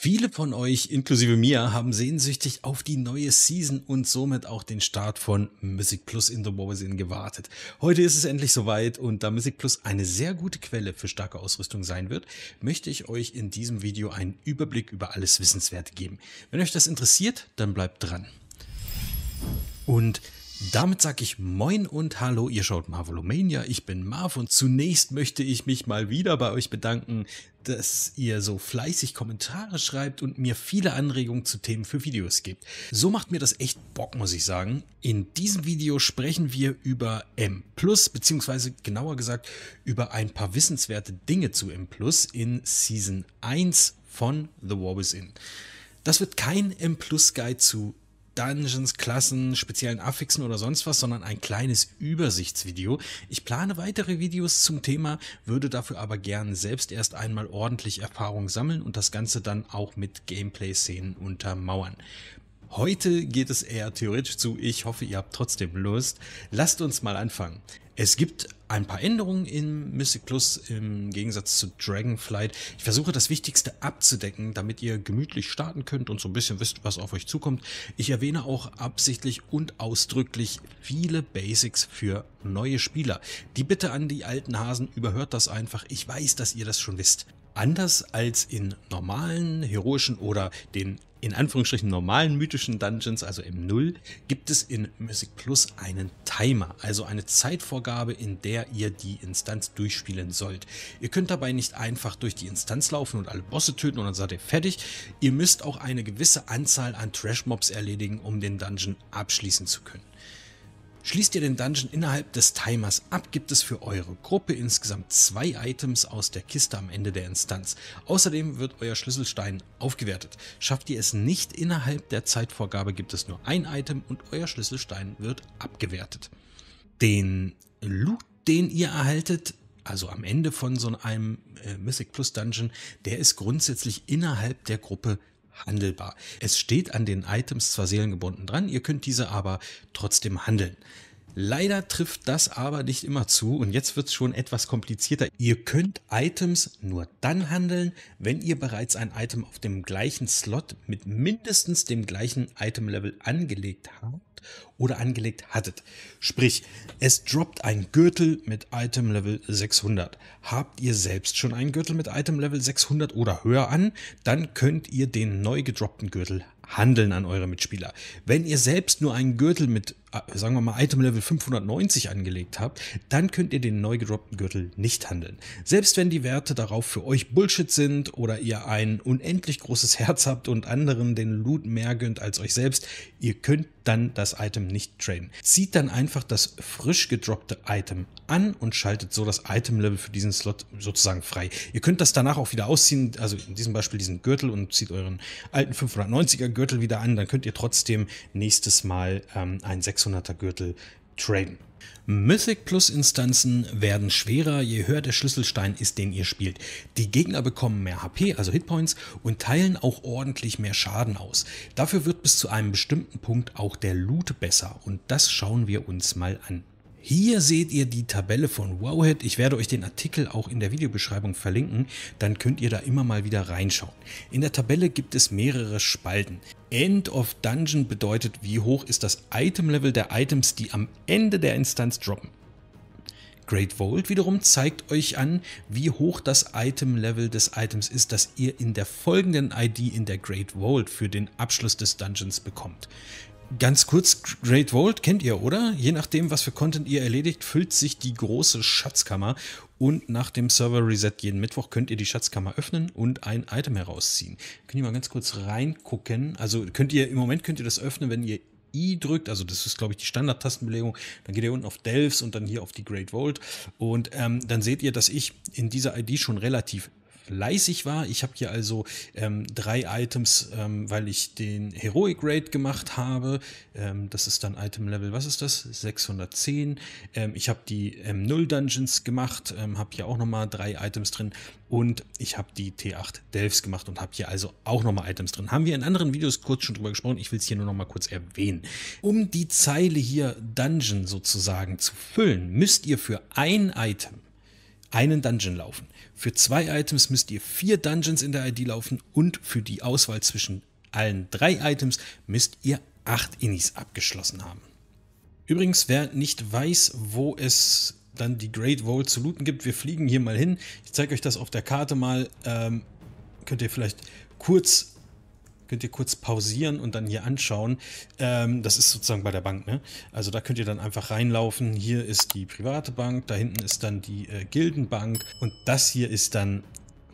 Viele von euch, inklusive mir, haben sehnsüchtig auf die neue Season und somit auch den Start von Music Plus in the Warzone gewartet. Heute ist es endlich soweit und da Music Plus eine sehr gute Quelle für starke Ausrüstung sein wird, möchte ich euch in diesem Video einen Überblick über alles Wissenswerte geben. Wenn euch das interessiert, dann bleibt dran. Und damit sage ich Moin und Hallo, ihr schaut Marvelomania, ich bin Marv und zunächst möchte ich mich mal wieder bei euch bedanken, dass ihr so fleißig Kommentare schreibt und mir viele Anregungen zu Themen für Videos gibt. So macht mir das echt Bock, muss ich sagen. In diesem Video sprechen wir über M+, beziehungsweise genauer gesagt über ein paar wissenswerte Dinge zu M+, in Season 1 von The War Within. Das wird kein M-Plus-Guide zu Dungeons, Klassen, speziellen Affixen oder sonst was, sondern ein kleines Übersichtsvideo. Ich plane weitere Videos zum Thema, würde dafür aber gern selbst erst einmal ordentlich Erfahrung sammeln und das Ganze dann auch mit Gameplay-Szenen untermauern. Heute geht es eher theoretisch zu. Ich hoffe, ihr habt trotzdem Lust. Lasst uns mal anfangen. Es gibt ein paar Änderungen in Mystic Plus im Gegensatz zu Dragonflight. Ich versuche das Wichtigste abzudecken, damit ihr gemütlich starten könnt und so ein bisschen wisst, was auf euch zukommt. Ich erwähne auch absichtlich und ausdrücklich viele Basics für neue Spieler. Die Bitte an die alten Hasen, überhört das einfach. Ich weiß, dass ihr das schon wisst anders als in normalen, heroischen oder den in Anführungsstrichen normalen mythischen Dungeons, also M0, gibt es in Mystic Plus einen Timer, also eine Zeitvorgabe, in der ihr die Instanz durchspielen sollt. Ihr könnt dabei nicht einfach durch die Instanz laufen und alle Bosse töten und dann seid ihr fertig. Ihr müsst auch eine gewisse Anzahl an Trash-Mobs erledigen, um den Dungeon abschließen zu können. Schließt ihr den Dungeon innerhalb des Timers ab, gibt es für eure Gruppe insgesamt zwei Items aus der Kiste am Ende der Instanz. Außerdem wird euer Schlüsselstein aufgewertet. Schafft ihr es nicht innerhalb der Zeitvorgabe, gibt es nur ein Item und euer Schlüsselstein wird abgewertet. Den Loot, den ihr erhaltet, also am Ende von so einem äh, Mythic Plus Dungeon, der ist grundsätzlich innerhalb der Gruppe handelbar. Es steht an den Items zwar seelengebunden dran, ihr könnt diese aber trotzdem handeln. Leider trifft das aber nicht immer zu und jetzt wird es schon etwas komplizierter. Ihr könnt Items nur dann handeln, wenn ihr bereits ein Item auf dem gleichen Slot mit mindestens dem gleichen Item-Level angelegt habt oder angelegt hattet. Sprich, es droppt ein Gürtel mit Item-Level 600. Habt ihr selbst schon einen Gürtel mit Item-Level 600 oder höher an, dann könnt ihr den neu gedroppten Gürtel handeln an eure Mitspieler. Wenn ihr selbst nur einen Gürtel mit äh, sagen wir mal, Item Level 590 angelegt habt, dann könnt ihr den neu gedroppten Gürtel nicht handeln. Selbst wenn die Werte darauf für euch Bullshit sind oder ihr ein unendlich großes Herz habt und anderen den Loot mehr gönnt als euch selbst, ihr könnt dann das Item nicht traden. Zieht dann einfach das frisch gedroppte Item an und schaltet so das Item-Level für diesen Slot sozusagen frei. Ihr könnt das danach auch wieder ausziehen, also in diesem Beispiel diesen Gürtel und zieht euren alten 590er Gürtel wieder an, dann könnt ihr trotzdem nächstes Mal ähm, einen 6 600er Gürtel traden. Mythic Plus Instanzen werden schwerer, je höher der Schlüsselstein ist, den ihr spielt. Die Gegner bekommen mehr HP, also Hitpoints, und teilen auch ordentlich mehr Schaden aus. Dafür wird bis zu einem bestimmten Punkt auch der Loot besser und das schauen wir uns mal an. Hier seht ihr die Tabelle von Wowhead. Ich werde euch den Artikel auch in der Videobeschreibung verlinken, dann könnt ihr da immer mal wieder reinschauen. In der Tabelle gibt es mehrere Spalten. End of Dungeon bedeutet, wie hoch ist das Item-Level der Items, die am Ende der Instanz droppen. Great Vault wiederum zeigt euch an, wie hoch das Item-Level des Items ist, das ihr in der folgenden ID in der Great Vault für den Abschluss des Dungeons bekommt. Ganz kurz, Great Vault kennt ihr, oder? Je nachdem, was für Content ihr erledigt, füllt sich die große Schatzkammer und nach dem Server-Reset jeden Mittwoch könnt ihr die Schatzkammer öffnen und ein Item herausziehen. Könnt ihr mal ganz kurz reingucken. Also könnt ihr, im Moment könnt ihr das öffnen, wenn ihr I drückt, also das ist, glaube ich, die Standard-Tastenbelegung, dann geht ihr unten auf Delves und dann hier auf die Great Vault und ähm, dann seht ihr, dass ich in dieser ID schon relativ fleißig war. Ich habe hier also ähm, drei Items, ähm, weil ich den Heroic Raid gemacht habe. Ähm, das ist dann Item Level, was ist das? 610. Ähm, ich habe die M0 ähm, Dungeons gemacht, ähm, habe hier auch nochmal drei Items drin. Und ich habe die T8 Delves gemacht und habe hier also auch nochmal Items drin. Haben wir in anderen Videos kurz schon drüber gesprochen. Ich will es hier nur nochmal kurz erwähnen. Um die Zeile hier Dungeon sozusagen zu füllen, müsst ihr für ein Item einen Dungeon laufen. Für zwei Items müsst ihr vier Dungeons in der ID laufen und für die Auswahl zwischen allen drei Items müsst ihr acht Innis abgeschlossen haben. Übrigens, wer nicht weiß, wo es dann die Great Vault zu looten gibt, wir fliegen hier mal hin. Ich zeige euch das auf der Karte mal. Ähm, könnt ihr vielleicht kurz könnt ihr kurz pausieren und dann hier anschauen. Ähm, das ist sozusagen bei der Bank, ne? Also da könnt ihr dann einfach reinlaufen. Hier ist die private Bank, da hinten ist dann die äh, Gildenbank und das hier ist dann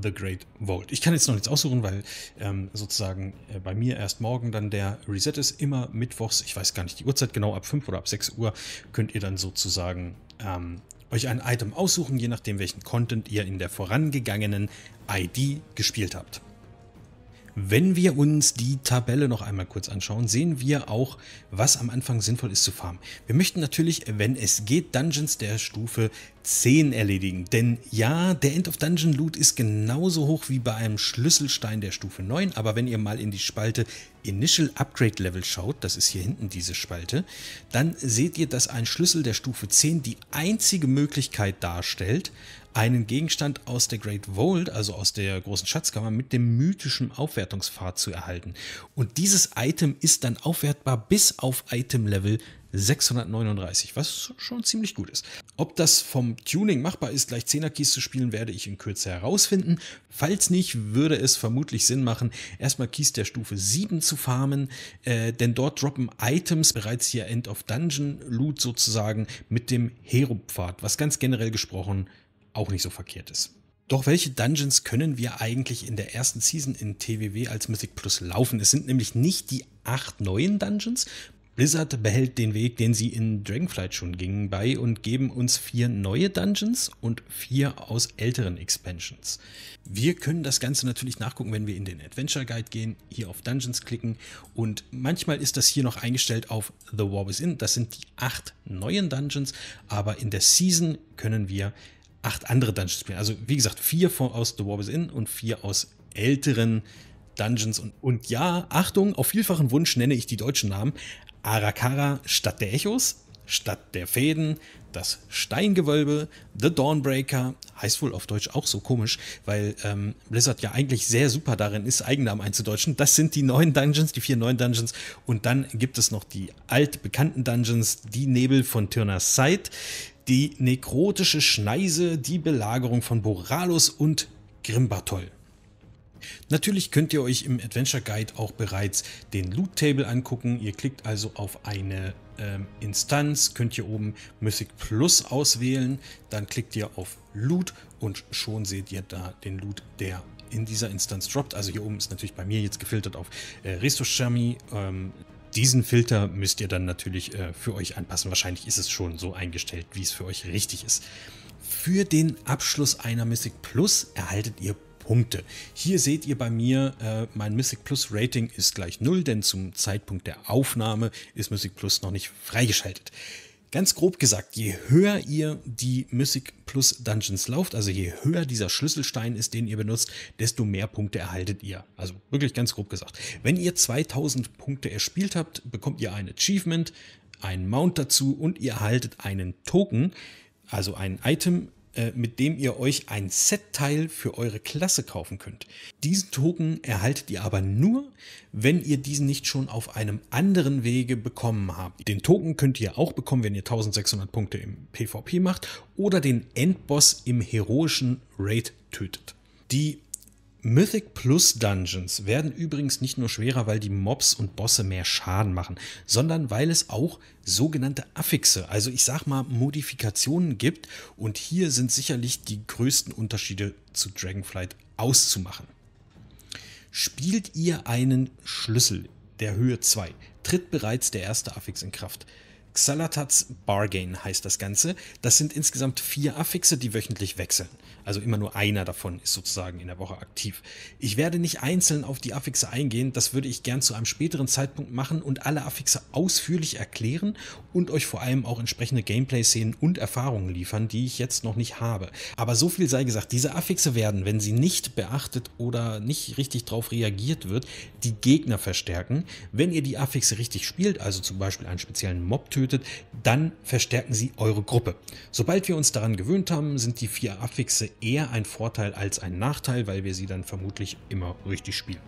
The Great Vault. Ich kann jetzt noch nichts aussuchen, weil ähm, sozusagen äh, bei mir erst morgen dann der Reset ist. Immer mittwochs, ich weiß gar nicht die Uhrzeit genau, ab 5 oder ab 6 Uhr könnt ihr dann sozusagen ähm, euch ein Item aussuchen, je nachdem welchen Content ihr in der vorangegangenen ID gespielt habt. Wenn wir uns die Tabelle noch einmal kurz anschauen, sehen wir auch, was am Anfang sinnvoll ist zu farmen. Wir möchten natürlich, wenn es geht, Dungeons der Stufe 10 erledigen. Denn ja, der End of Dungeon Loot ist genauso hoch wie bei einem Schlüsselstein der Stufe 9, aber wenn ihr mal in die Spalte Initial Upgrade Level schaut, das ist hier hinten diese Spalte, dann seht ihr, dass ein Schlüssel der Stufe 10 die einzige Möglichkeit darstellt, einen Gegenstand aus der Great Vault, also aus der großen Schatzkammer, mit dem mythischen Aufwertungspfad zu erhalten. Und dieses Item ist dann aufwertbar bis auf Item Level 639, was schon ziemlich gut ist. Ob das vom Tuning machbar ist, gleich 10er Keys zu spielen, werde ich in Kürze herausfinden. Falls nicht, würde es vermutlich Sinn machen, erstmal Keys der Stufe 7 zu farmen, äh, denn dort droppen Items bereits hier End of Dungeon Loot sozusagen mit dem hero was ganz generell gesprochen auch nicht so verkehrt ist. Doch welche Dungeons können wir eigentlich in der ersten Season in TWW als Mythic Plus laufen? Es sind nämlich nicht die acht neuen Dungeons, Blizzard behält den Weg, den sie in Dragonflight schon gingen, bei und geben uns vier neue Dungeons und vier aus älteren Expansions. Wir können das Ganze natürlich nachgucken, wenn wir in den Adventure Guide gehen, hier auf Dungeons klicken und manchmal ist das hier noch eingestellt auf The War Within. Das sind die acht neuen Dungeons, aber in der Season können wir acht andere Dungeons spielen. Also wie gesagt, vier aus The War Within und vier aus älteren Dungeons. Dungeons und, und ja, Achtung, auf vielfachen Wunsch nenne ich die deutschen Namen Arakara statt der Echos, statt der Fäden, das Steingewölbe, The Dawnbreaker, heißt wohl auf Deutsch auch so komisch, weil ähm, Blizzard ja eigentlich sehr super darin ist, Eigennamen einzudeutschen. Das sind die neuen Dungeons, die vier neuen Dungeons. Und dann gibt es noch die altbekannten Dungeons, die Nebel von Tyrnas Sight, die nekrotische Schneise, die Belagerung von Boralus und Grimbartol. Natürlich könnt ihr euch im Adventure Guide auch bereits den Loot Table angucken. Ihr klickt also auf eine ähm, Instanz, könnt hier oben Mythic Plus auswählen, dann klickt ihr auf Loot und schon seht ihr da den Loot, der in dieser Instanz droppt. Also hier oben ist natürlich bei mir jetzt gefiltert auf äh, Restoshami. Ähm, diesen Filter müsst ihr dann natürlich äh, für euch anpassen. Wahrscheinlich ist es schon so eingestellt, wie es für euch richtig ist. Für den Abschluss einer Mystic Plus erhaltet ihr Punkte. Hier seht ihr bei mir, äh, mein Mystic Plus Rating ist gleich 0, denn zum Zeitpunkt der Aufnahme ist Mystic Plus noch nicht freigeschaltet. Ganz grob gesagt, je höher ihr die Mystic Plus Dungeons lauft, also je höher dieser Schlüsselstein ist, den ihr benutzt, desto mehr Punkte erhaltet ihr. Also wirklich ganz grob gesagt. Wenn ihr 2000 Punkte erspielt habt, bekommt ihr ein Achievement, einen Mount dazu und ihr erhaltet einen Token, also ein Item, äh, mit dem ihr euch ein Set-Teil für eure Klasse kaufen könnt. Diesen Token erhaltet ihr aber nur, wenn ihr diesen nicht schon auf einem anderen Wege bekommen habt. Den Token könnt ihr auch bekommen, wenn ihr 1600 Punkte im PvP macht oder den Endboss im heroischen Raid tötet. Die Mythic Plus Dungeons werden übrigens nicht nur schwerer, weil die Mobs und Bosse mehr Schaden machen, sondern weil es auch sogenannte Affixe, also ich sag mal Modifikationen gibt und hier sind sicherlich die größten Unterschiede zu Dragonflight auszumachen. Spielt ihr einen Schlüssel der Höhe 2, tritt bereits der erste Affix in Kraft. Xalatats Bargain heißt das Ganze. Das sind insgesamt vier Affixe, die wöchentlich wechseln. Also immer nur einer davon ist sozusagen in der Woche aktiv. Ich werde nicht einzeln auf die Affixe eingehen, das würde ich gern zu einem späteren Zeitpunkt machen und alle Affixe ausführlich erklären und euch vor allem auch entsprechende Gameplay-Szenen und Erfahrungen liefern, die ich jetzt noch nicht habe. Aber so viel sei gesagt, diese Affixe werden, wenn sie nicht beachtet oder nicht richtig darauf reagiert wird, die Gegner verstärken. Wenn ihr die Affixe richtig spielt, also zum Beispiel einen speziellen Mob tötet, tötet, dann verstärken sie eure Gruppe. Sobald wir uns daran gewöhnt haben, sind die vier Affixe eher ein Vorteil als ein Nachteil, weil wir sie dann vermutlich immer richtig spielen.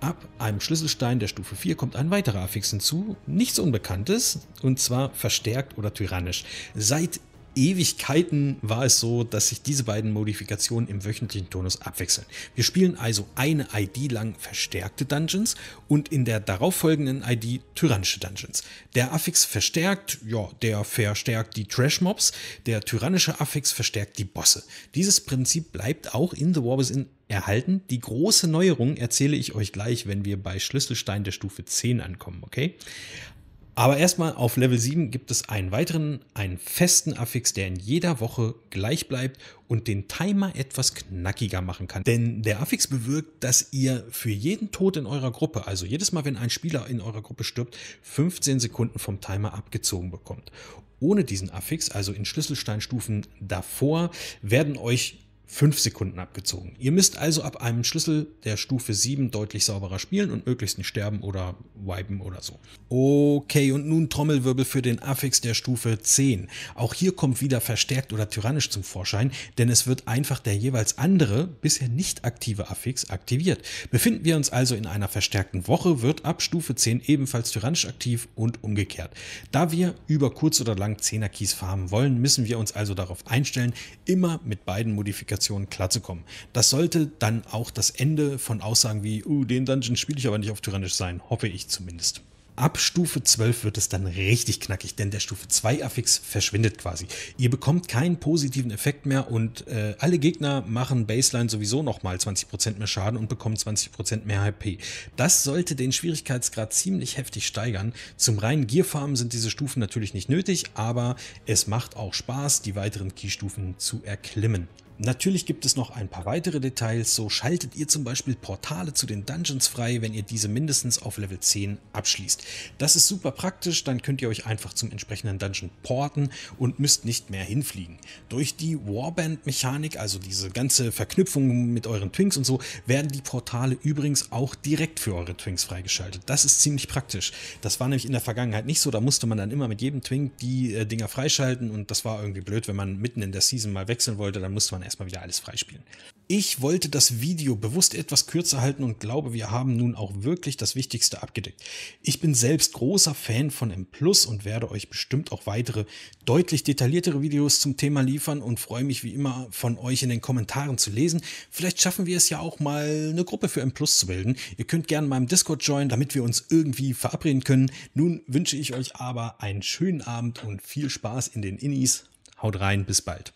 Ab einem Schlüsselstein der Stufe 4 kommt ein weiterer Affix hinzu, nichts Unbekanntes, und zwar verstärkt oder tyrannisch. Seid Ewigkeiten war es so, dass sich diese beiden Modifikationen im wöchentlichen Tonus abwechseln. Wir spielen also eine ID lang verstärkte Dungeons und in der darauffolgenden ID tyrannische Dungeons. Der Affix verstärkt, ja, der verstärkt die Trash-Mobs, der tyrannische Affix verstärkt die Bosse. Dieses Prinzip bleibt auch in The War Within erhalten. Die große Neuerung erzähle ich euch gleich, wenn wir bei Schlüsselstein der Stufe 10 ankommen, okay? Aber erstmal auf Level 7 gibt es einen weiteren, einen festen Affix, der in jeder Woche gleich bleibt und den Timer etwas knackiger machen kann. Denn der Affix bewirkt, dass ihr für jeden Tod in eurer Gruppe, also jedes Mal, wenn ein Spieler in eurer Gruppe stirbt, 15 Sekunden vom Timer abgezogen bekommt. Ohne diesen Affix, also in Schlüsselsteinstufen davor, werden euch 5 Sekunden abgezogen. Ihr müsst also ab einem Schlüssel der Stufe 7 deutlich sauberer spielen und möglichst nicht sterben oder wipen oder so. Okay, und nun Trommelwirbel für den Affix der Stufe 10. Auch hier kommt wieder verstärkt oder tyrannisch zum Vorschein, denn es wird einfach der jeweils andere, bisher nicht aktive Affix aktiviert. Befinden wir uns also in einer verstärkten Woche, wird ab Stufe 10 ebenfalls tyrannisch aktiv und umgekehrt. Da wir über kurz oder lang 10er Keys farmen wollen, müssen wir uns also darauf einstellen, immer mit beiden Modifikationen Kommunikation klarzukommen. Das sollte dann auch das Ende von Aussagen wie, uh, den Dungeon spiele ich aber nicht auf Tyrannisch sein, hoffe ich zumindest. Ab Stufe 12 wird es dann richtig knackig, denn der Stufe 2-Affix verschwindet quasi. Ihr bekommt keinen positiven Effekt mehr und äh, alle Gegner machen Baseline sowieso nochmal 20% mehr Schaden und bekommen 20% mehr HP. Das sollte den Schwierigkeitsgrad ziemlich heftig steigern. Zum reinen Gierfarmen sind diese Stufen natürlich nicht nötig, aber es macht auch Spaß, die weiteren Keystufen zu erklimmen. Natürlich gibt es noch ein paar weitere Details, so schaltet ihr zum Beispiel Portale zu den Dungeons frei, wenn ihr diese mindestens auf Level 10 abschließt. Das ist super praktisch, dann könnt ihr euch einfach zum entsprechenden Dungeon porten und müsst nicht mehr hinfliegen. Durch die Warband-Mechanik, also diese ganze Verknüpfung mit euren Twinks und so, werden die Portale übrigens auch direkt für eure Twinks freigeschaltet. Das ist ziemlich praktisch. Das war nämlich in der Vergangenheit nicht so, da musste man dann immer mit jedem Twink die äh, Dinger freischalten und das war irgendwie blöd, wenn man mitten in der Season mal wechseln wollte, dann musste man erstmal wieder alles freispielen. Ich wollte das Video bewusst etwas kürzer halten und glaube, wir haben nun auch wirklich das Wichtigste abgedeckt. Ich bin selbst großer Fan von M Plus und werde euch bestimmt auch weitere, deutlich detailliertere Videos zum Thema liefern und freue mich wie immer von euch in den Kommentaren zu lesen. Vielleicht schaffen wir es ja auch mal, eine Gruppe für M Plus zu bilden. Ihr könnt gerne meinem Discord joinen, damit wir uns irgendwie verabreden können. Nun wünsche ich euch aber einen schönen Abend und viel Spaß in den Innis. Haut rein, bis bald.